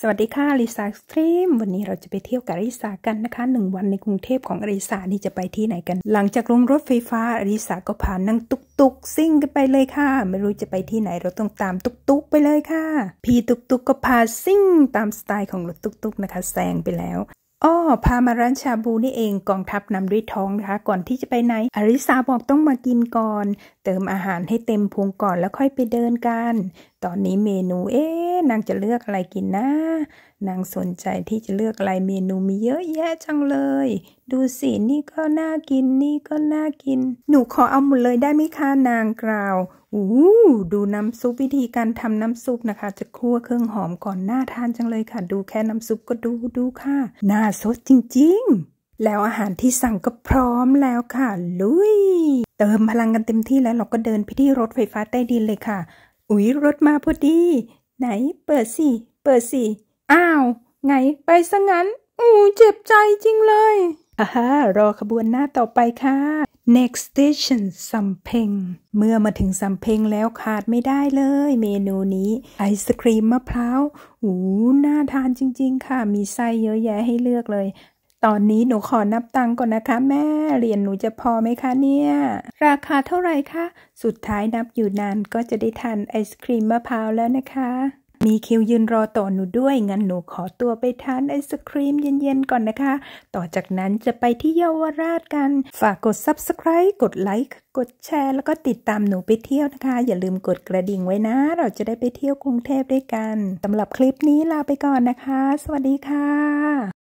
สวัสดีค่ะลิซาสตรีมวันนี้เราจะไปเที่ยวกับลิซากันนะคะหนึ่งวันในกรุงเทพของลิซานี่จะไปที่ไหนกัน หลังจากลงรถไฟฟ้าลิซาก็ผ่านนั่งตุกตุกซิ่งกันไปเลยค่ะไม่รู้จะไปที่ไหน เราต้องตามตุกตุกไปเลยค่ะ พี่ตุกตุกก็พาซิ่ง ตามสไตล์ของรถตุกตุกนะคะแซงไปแล้วอ๋อพามาร้านชาบูนี่เองกองทัพนำด้วยท้องนะคะ ก่อนที่จะไปไหนอริสาบอกต้องมากินก่อน เติมอาหารให้เต็มพุงก่อนแล้วค่อยไปเดินกัน ตอนนี้เมนูเอ๊นางจะเลือกอะไรกินนะ นางสนใจที่จะเลือกอะไรเมนูมีเยอะแยะ จังเลย ดูสินี่ก็น่ากินนี่ก็น่ากิน หนูขอเอาหมดเลยได้ไหมคะ นางกล่าว อู้ดูน้ำซุปวิธีการทำน้ำซุปนะคะ จะคั่วเครื่องหอมก่อนหน้าทานจังเลยค่ะ ดูแค่น้ำซุปก็ดูดูค่ะ น่าสดจริงๆ แล้วอาหารที่สั่งก็พร้อมแล้วค่ะ ลุยเติมพลังกันเต็มที่แล้วเราก็เดินไปที่รถไฟฟ้าใต้ดินเลยค่ะอุ๊ยรถมาพอดีไหนเปิดสิ เปิดสิ อ้าว ไงไปซะงั้นอู้เจ็บใจจริงเลยฮ่าฮารอขบวนหน้าต่อไปค่ะ next station สัมเพง เมื่อมาถึงสัมเพงแล้วขาดไม่ได้เลย เมนูนี้ ไอศครีมมะพร้าวอู้น่าทานจริง ๆ ค่ะ มีไส้เยอะแยะให้เลือกเลยตอนนี้หนูขอนับตังก่อนนะคะ แม่เหรียญหนูจะพอไหมคะเนี่ย ราคาเท่าไหร่คะ สุดท้ายนับอยู่นานก็จะได้ทานไอศครีมมะพร้าวแล้วนะคะ มีคิวยืนรอต่อหนูด้วยงั้นหนูขอตัวไปทานไอศครีมเย็นๆก่อนนะคะ ต่อจากนั้นจะไปที่เยาวราชกัน ฝากกด subscribe กดไลค์กดแชร์แล้วก็ติดตามหนูไปเที่ยวนะคะ อย่าลืมกดกระดิ่งไว้นะ เราจะได้ไปเที่ยวกรุงเทพด้วยกันสำหรับคลิปนี้ลาไปก่อนนะคะ สวัสดีค่ะ